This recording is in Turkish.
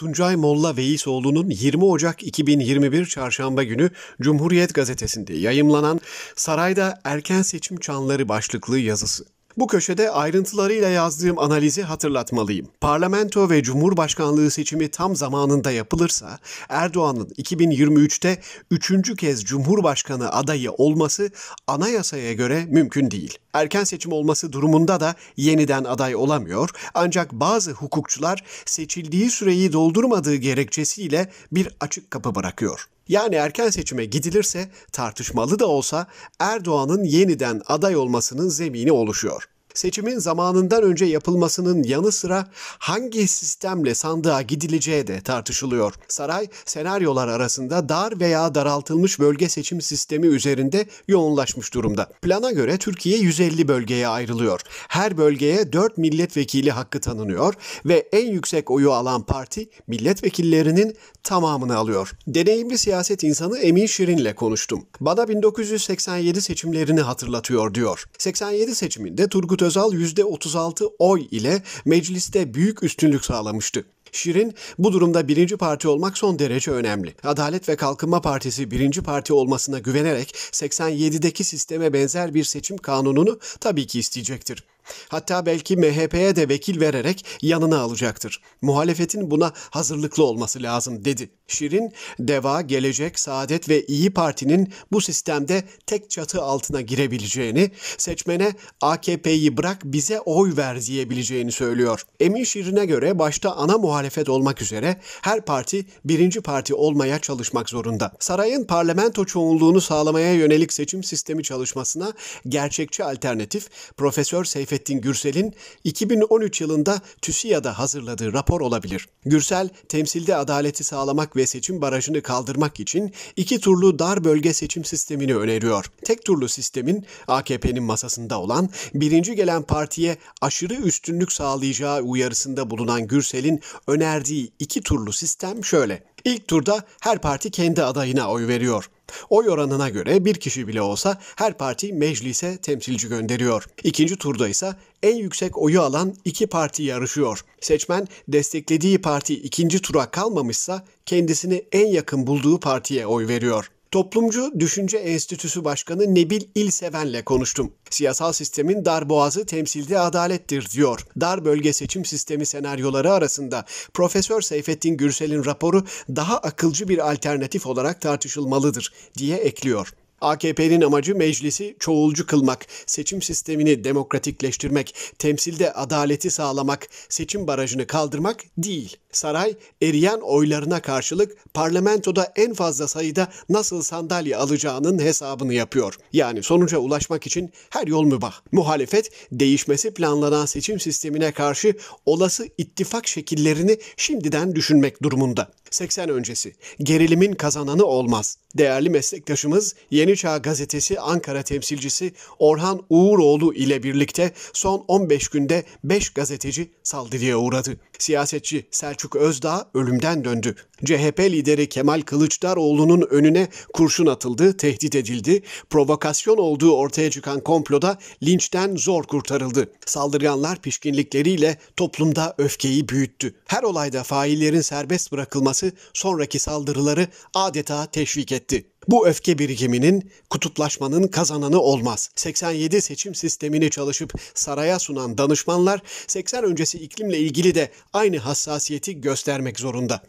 Tuncay Molla Veisoğlu'nun 20 Ocak 2021 Çarşamba günü Cumhuriyet Gazetesi'nde yayımlanan Sarayda Erken Seçim Çanları başlıklı yazısı. Bu köşede ayrıntılarıyla yazdığım analizi hatırlatmalıyım. Parlamento ve Cumhurbaşkanlığı seçimi tam zamanında yapılırsa Erdoğan'ın 2023'te üçüncü kez Cumhurbaşkanı adayı olması anayasaya göre mümkün değil. Erken seçim olması durumunda da yeniden aday olamıyor ancak bazı hukukçular seçildiği süreyi doldurmadığı gerekçesiyle bir açık kapı bırakıyor. Yani erken seçime gidilirse tartışmalı da olsa Erdoğan'ın yeniden aday olmasının zemini oluşuyor. Seçimin zamanından önce yapılmasının yanı sıra hangi sistemle sandığa gidileceği de tartışılıyor. Saray senaryolar arasında dar veya daraltılmış bölge seçim sistemi üzerinde yoğunlaşmış durumda. Plana göre Türkiye 150 bölgeye ayrılıyor. Her bölgeye 4 milletvekili hakkı tanınıyor ve en yüksek oyu alan parti milletvekillerinin tamamını alıyor. Deneyimli siyaset insanı Emin Şirin'le konuştum. Bana 1987 seçimlerini hatırlatıyor diyor. 87 seçiminde Turgut Turgut Özal %36 oy ile mecliste büyük üstünlük sağlamıştı. Şirin bu durumda birinci parti olmak son derece önemli. Adalet ve Kalkınma Partisi birinci parti olmasına güvenerek 87'deki sisteme benzer bir seçim kanununu tabii ki isteyecektir. Hatta belki MHP'ye de vekil vererek yanına alacaktır. Muhalefetin buna hazırlıklı olması lazım dedi. Şirin, Deva, Gelecek, Saadet ve İyi Parti'nin bu sistemde tek çatı altına girebileceğini, seçmene AKP'yi bırak bize oy ver diyebileceğini söylüyor. Emin Şirin'e göre başta ana muhalefet olmak üzere her parti birinci parti olmaya çalışmak zorunda. Sarayın parlamento çoğunluğunu sağlamaya yönelik seçim sistemi çalışmasına gerçekçi alternatif Profesör Seyfettin Nurettin Gürsel'in 2013 yılında TÜSİA'da hazırladığı rapor olabilir. Gürsel, temsilde adaleti sağlamak ve seçim barajını kaldırmak için iki turlu dar bölge seçim sistemini öneriyor. Tek turlu sistemin AKP'nin masasında olan birinci gelen partiye aşırı üstünlük sağlayacağı uyarısında bulunan Gürsel'in önerdiği iki turlu sistem şöyle. İlk turda her parti kendi adayına oy veriyor. Oy oranına göre bir kişi bile olsa her parti meclise temsilci gönderiyor. İkinci turda ise en yüksek oyu alan iki parti yarışıyor. Seçmen desteklediği parti ikinci tura kalmamışsa kendisini en yakın bulduğu partiye oy veriyor. Toplumcu Düşünce Enstitüsü Başkanı Nebil İlseven'le konuştum. Siyasal sistemin dar boğazı temsilde adalettir diyor. Dar bölge seçim sistemi senaryoları arasında Profesör Seyfettin Gürsel'in raporu daha akılcı bir alternatif olarak tartışılmalıdır diye ekliyor. AKP'nin amacı meclisi çoğulcu kılmak, seçim sistemini demokratikleştirmek, temsilde adaleti sağlamak, seçim barajını kaldırmak değil. Saray eriyen oylarına karşılık parlamentoda en fazla sayıda nasıl sandalye alacağının hesabını yapıyor. Yani sonuca ulaşmak için her yol mübah. Muhalefet değişmesi planlanan seçim sistemine karşı olası ittifak şekillerini şimdiden düşünmek durumunda. 80 öncesi gerilimin kazananı olmaz. Değerli meslektaşımız yeni Yeni Çağ Gazetesi Ankara temsilcisi Orhan Uğuroğlu ile birlikte son 15 günde 5 gazeteci saldırıya uğradı. Siyasetçi Selçuk Özdağ ölümden döndü. CHP lideri Kemal Kılıçdaroğlu'nun önüne kurşun atıldı, tehdit edildi. Provokasyon olduğu ortaya çıkan komploda linçten zor kurtarıldı. Saldırganlar pişkinlikleriyle toplumda öfkeyi büyüttü. Her olayda faillerin serbest bırakılması sonraki saldırıları adeta teşvik etti. Bu öfke birikiminin kutuplaşmanın kazananı olmaz. 87 seçim sistemini çalışıp saraya sunan danışmanlar 80 öncesi iklimle ilgili de aynı hassasiyeti göstermek zorunda.